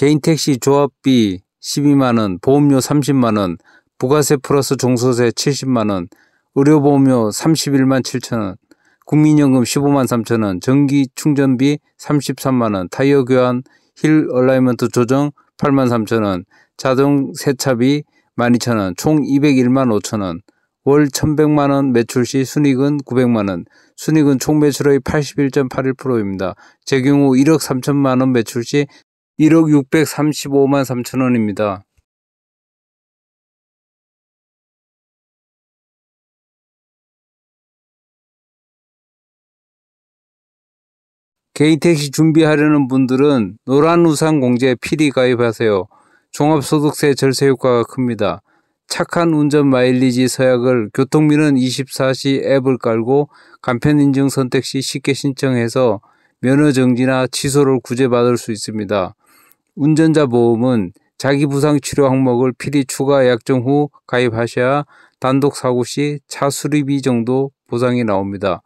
개인 택시 조합비 12만원, 보험료 30만원, 부가세 플러스 종소세 70만원, 의료보험료 31만 7천원, 국민연금 15만 3천원, 전기 충전비 33만원, 타이어 교환, 힐 얼라이먼트 조정 8만 3천원, 자동 세차비 12,000원, 총 201만 5천원, 월 1,100만원 매출 시 순익은 900만원, 순익은 총 매출의 81.81%입니다. 재경 후 1억 3천만원 매출 시 1억 635만 3천 원입니다. 개인 택시 준비하려는 분들은 노란 우산 공제 필히 가입하세요. 종합소득세 절세 효과가 큽니다. 착한 운전 마일리지 서약을 교통민은 24시 앱을 깔고 간편인증 선택 시 쉽게 신청해서 면허정지나 취소를 구제받을 수 있습니다. 운전자 보험은 자기 부상 치료 항목을 필히 추가 약정 후 가입하셔야 단독 사고 시 차 수리비 정도 보상이 나옵니다.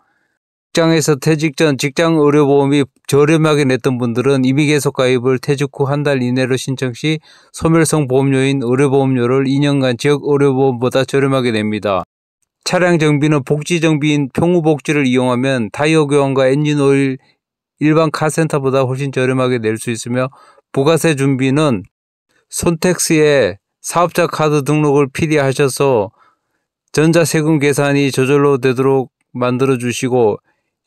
직장에서 퇴직 전 직장 의료보험이 저렴하게 냈던 분들은 이미 계속 가입을 퇴직 후 한 달 이내로 신청 시 소멸성 보험료인 의료보험료를 2년간 지역 의료보험보다 저렴하게 냅니다. 차량 정비는 복지 정비인 평후복지를 이용하면 타이어 교환과 엔진 오일 일반 카센터보다 훨씬 저렴하게 낼 수 있으며 부가세 준비는 손택시에 사업자 카드 등록을 필요하셔서 전자세금 계산이 저절로 되도록 만들어 주시고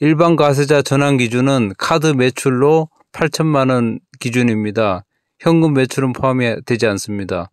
일반 가세자 전환 기준은 카드 매출로 8천만 원 기준입니다. 현금 매출은 포함이 되지 않습니다.